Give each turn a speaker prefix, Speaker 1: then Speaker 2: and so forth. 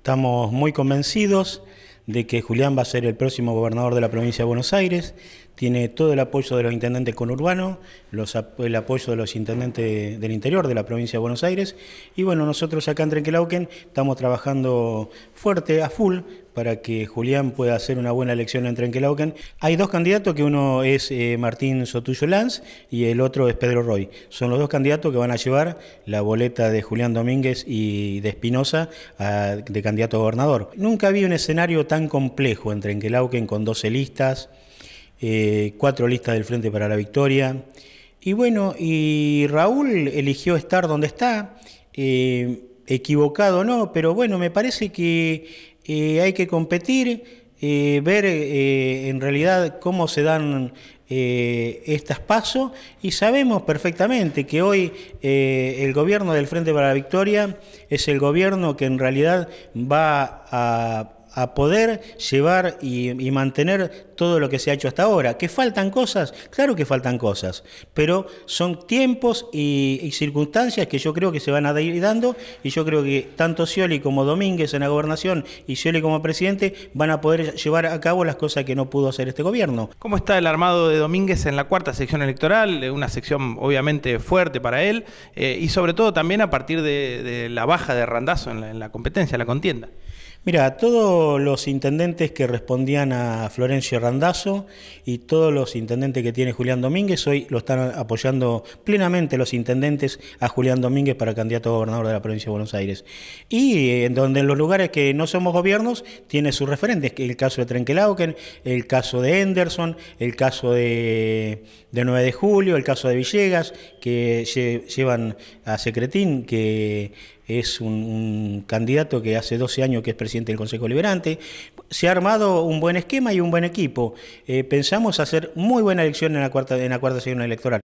Speaker 1: Estamos muy convencidos de que Julián va a ser el próximo gobernador de la provincia de Buenos Aires tiene todo el apoyo de los intendentes conurbanos, los, el apoyo de los intendentes del interior de la provincia de Buenos Aires y bueno, nosotros acá en Trenquelauquen estamos trabajando fuerte, a full, para que Julián pueda hacer una buena elección en Trenquelauquen. Hay dos candidatos, que uno es eh, Martín Sotuyo Lanz y el otro es Pedro Roy. Son los dos candidatos que van a llevar la boleta de Julián Domínguez y de Espinosa de candidato a gobernador. Nunca había un escenario tan complejo en Trenquelauquen con 12 listas, eh, cuatro listas del Frente para la Victoria. Y bueno, y Raúl eligió estar donde está, eh, equivocado equivocado no, pero bueno, me parece que eh, hay que competir, ver en realidad cómo se dan estas pasos y sabemos perfectamente que hoy el gobierno del Frente para la Victoria es el gobierno que en realidad va a a poder llevar y, mantener todo lo que se ha hecho hasta ahora. ¿Que faltan cosas? Claro que faltan cosas, pero son tiempos y, circunstancias que yo creo que se van a ir dando y yo creo que tanto Scioli como Domínguez en la gobernación y Scioli como presidente van a poder llevar a cabo las cosas que no pudo hacer este gobierno.
Speaker 2: ¿Cómo está el armado de Domínguez en la cuarta sección electoral? Eh, una sección obviamente fuerte para él eh, y sobre todo también a partir de, la baja de Randazo en la, competencia, en la contienda.
Speaker 1: Mira, todo los intendentes que respondían a Florencio Randazo y todos los intendentes que tiene Julián Domínguez, hoy lo están apoyando plenamente los intendentes a Julián Domínguez para candidato a gobernador de la provincia de Buenos Aires. Y en donde en los lugares que no somos gobiernos tiene sus referentes, el caso de Trenkelauken, el caso de Henderson, el caso de, de 9 de julio, el caso de Villegas, que llevan a Secretín, que es un, candidato que hace 12 años que es presidente del Consejo Liberante. Se ha armado un buen esquema y un buen equipo. Eh, pensamos hacer muy buena elección en la cuarta, en la cuarta sesión electoral.